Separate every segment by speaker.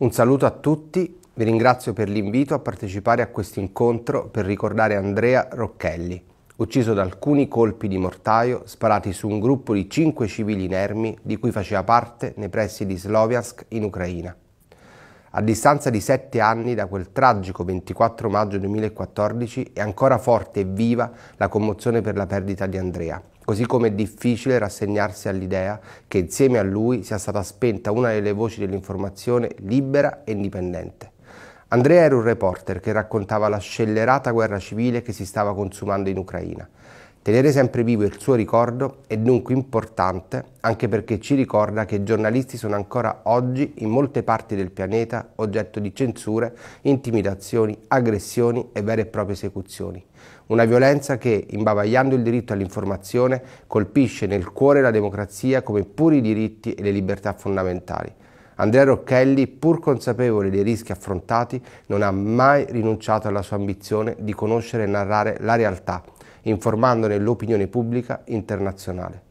Speaker 1: Un saluto a tutti, vi ringrazio per l'invito a partecipare a questo incontro per ricordare Andrea Rocchelli, ucciso da alcuni colpi di mortaio sparati su un gruppo di cinque civili inermi di cui faceva parte nei pressi di Sloviansk in Ucraina. A distanza di sette anni da quel tragico 24 maggio 2014 è ancora forte e viva la commozione per la perdita di Andrea, così come è difficile rassegnarsi all'idea che insieme a lui sia stata spenta una delle voci dell'informazione libera e indipendente. Andrea era un reporter che raccontava la scellerata guerra civile che si stava consumando in Ucraina. Tenere sempre vivo il suo ricordo è dunque importante anche perché ci ricorda che i giornalisti sono ancora oggi in molte parti del pianeta oggetto di censure, intimidazioni, aggressioni e vere e proprie esecuzioni. Una violenza che, imbavagliando il diritto all'informazione, colpisce nel cuore la democrazia come pure i diritti e le libertà fondamentali. Andrea Rocchelli, pur consapevole dei rischi affrontati, non ha mai rinunciato alla sua ambizione di conoscere e narrare la realtà informandone l'opinione pubblica internazionale.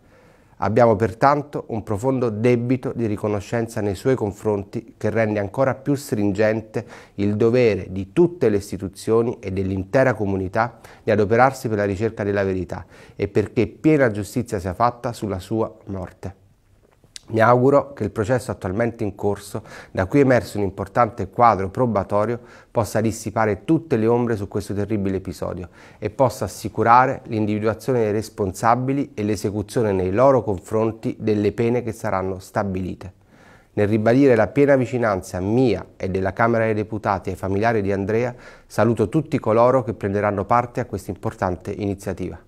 Speaker 1: Abbiamo pertanto un profondo debito di riconoscenza nei suoi confronti che rende ancora più stringente il dovere di tutte le istituzioni e dell'intera comunità di adoperarsi per la ricerca della verità e perché piena giustizia sia fatta sulla sua morte. Mi auguro che il processo attualmente in corso, da cui è emerso un importante quadro probatorio, possa dissipare tutte le ombre su questo terribile episodio e possa assicurare l'individuazione dei responsabili e l'esecuzione nei loro confronti delle pene che saranno stabilite. Nel ribadire la piena vicinanza mia e della Camera dei Deputati ai familiari di Andrea, saluto tutti coloro che prenderanno parte a questa importante iniziativa.